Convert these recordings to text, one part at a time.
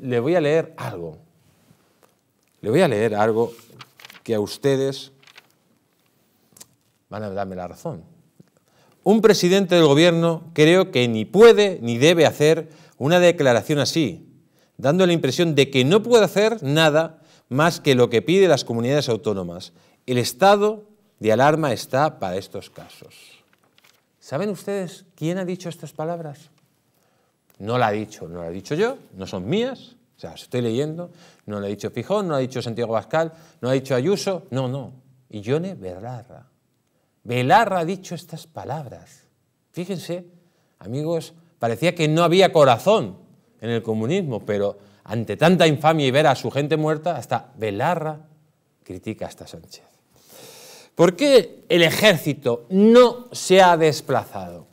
le voy a leer algo. Le voy a leer algo que a ustedes van a darme la razón. Un presidente del gobierno creo que ni puede ni debe hacer una declaración así, dando la impresión de que no puede hacer nada más que lo que pide las comunidades autónomas. El estado de alarma está para estos casos. ¿Saben ustedes quién ha dicho estas palabras? No la ha dicho, no la ha dicho yo, no son mías, o sea, estoy leyendo, no la ha dicho Fijón, no ha dicho Santiago Pascal, no ha dicho Ayuso, no, no. Y Ione Velarra. Velarra ha dicho estas palabras. Fíjense, amigos, parecía que no había corazón en el comunismo, pero ante tanta infamia y ver a su gente muerta, hasta Velarra critica hasta Sánchez. ¿Por qué el ejército no se ha desplazado?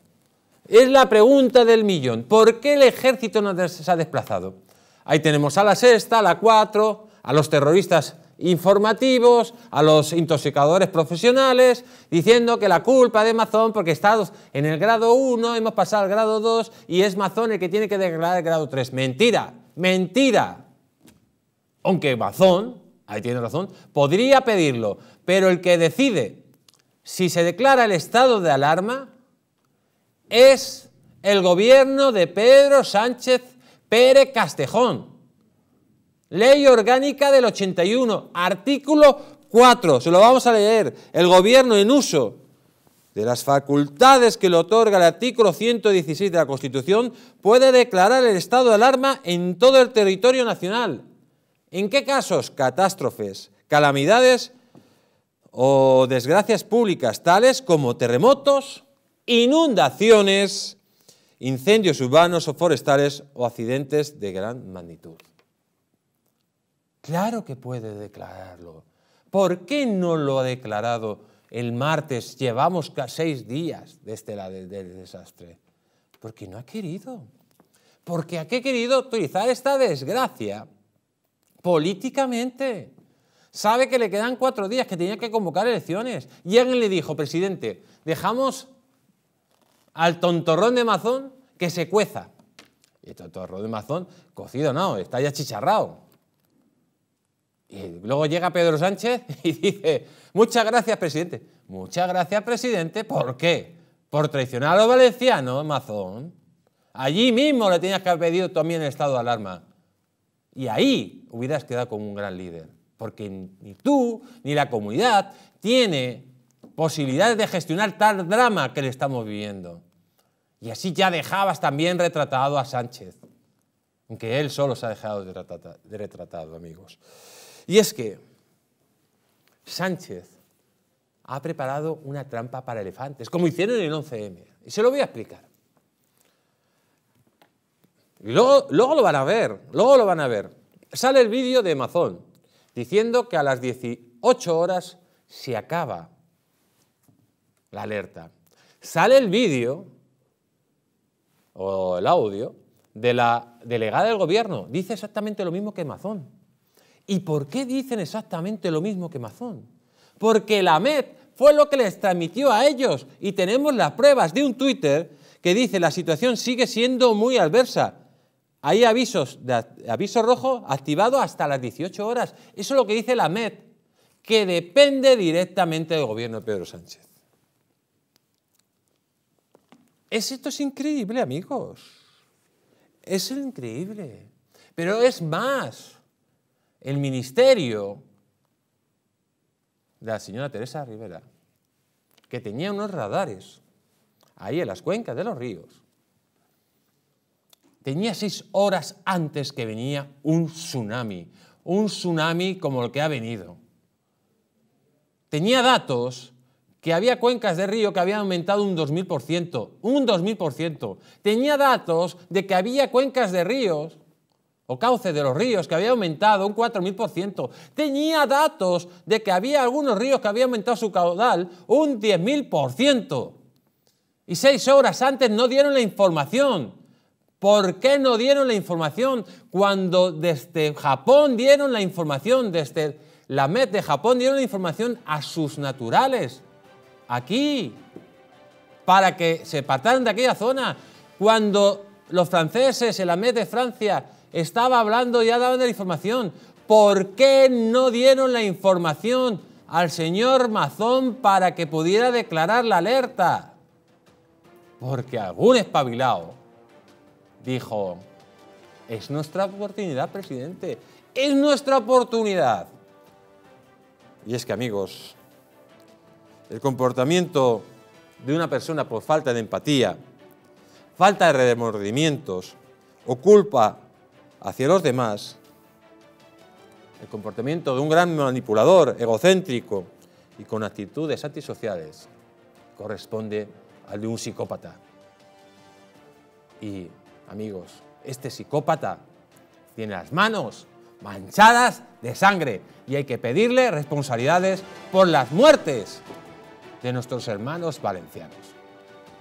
Es la pregunta del millón. ¿Por qué el ejército no se ha desplazado? Ahí tenemos a la sexta, a la cuatro, a los terroristas informativos, a los intoxicadores profesionales, diciendo que la culpa de Mazón, porque estados en el grado 1, hemos pasado al grado 2 y es Mazón el que tiene que declarar el grado 3. Mentira, mentira. Aunque Mazón, ahí tiene razón, podría pedirlo, pero el que decide si se declara el estado de alarma es el gobierno de Pedro Sánchez Pérez Castejón. Ley orgánica del 81, artículo 4, se lo vamos a leer, el gobierno en uso de las facultades que le otorga el artículo 116 de la Constitución, puede declarar el estado de alarma en todo el territorio nacional. ¿En qué casos? Catástrofes, calamidades o desgracias públicas, tales como terremotos, inundaciones, incendios urbanos o forestales o accidentes de gran magnitud. Claro que puede declararlo. ¿Por qué no lo ha declarado el martes? Llevamos seis días desde este la del, desastre. Porque no ha querido. Porque ha querido utilizar esta desgracia políticamente. Sabe que le quedan cuatro días, que tenía que convocar elecciones. Y alguien le dijo, presidente, dejamos al tontorrón de mazón que se cueza. Y el tontorrón de mazón, cocido no, está ya chicharrado. Y luego llega Pedro Sánchez y dice, muchas gracias, presidente. Muchas gracias, presidente. ¿Por qué? Por traicionar a los valencianos, Mazón. Allí mismo le tenías que haber pedido también el estado de alarma. Y ahí hubieras quedado como un gran líder. Porque ni tú ni la comunidad tiene posibilidades de gestionar tal drama que le estamos viviendo. Y así ya dejabas también retratado a Sánchez, aunque él solo se ha dejado de, de retratado, amigos. Y es que Sánchez ha preparado una trampa para elefantes, como hicieron en el 11M. Y se lo voy a explicar. luego lo van a ver, luego lo van a ver. Sale el vídeo de Amazon diciendo que a las 18 horas se acaba la alerta. Sale el vídeo o el audio de la delegada del gobierno. Dice exactamente lo mismo que Mazón. ¿Y por qué dicen exactamente lo mismo que Mazón? Porque la MED fue lo que les transmitió a ellos y tenemos las pruebas de un Twitter que dice la situación sigue siendo muy adversa. Hay avisos de aviso rojo activado hasta las 18 horas. Eso es lo que dice la MED, que depende directamente del gobierno de Pedro Sánchez. Es, esto es increíble, amigos. Es increíble. Pero es más, el ministerio de la señora Teresa Rivera, que tenía unos radares ahí en las cuencas de los ríos, tenía seis horas antes que venía un tsunami, un tsunami como el que ha venido. Tenía datos que había cuencas de río que habían aumentado un 2000%, un 2000%. Tenía datos de que había cuencas de ríos o cauces de los ríos que había aumentado un 4000%. Tenía datos de que había algunos ríos que habían aumentado su caudal un 10000%. Y seis horas antes no dieron la información. ¿Por qué no dieron la información cuando desde Japón dieron la información, desde la MED de Japón dieron la información a sus naturales? aquí, para que se apartaran de aquella zona. Cuando los franceses, en la mesa de Francia, estaba hablando, y ya daban la información. ¿Por qué no dieron la información al señor Mazón para que pudiera declarar la alerta? Porque algún espabilado dijo, es nuestra oportunidad, presidente, es nuestra oportunidad. Y es que, amigos, el comportamiento de una persona por falta de empatía, falta de remordimientos o culpa hacia los demás, el comportamiento de un gran manipulador, egocéntrico y con actitudes antisociales, corresponde al de un psicópata. Y, amigos, este psicópata tiene las manos manchadas de sangre y hay que pedirle responsabilidades por las muertes de nuestros hermanos valencianos.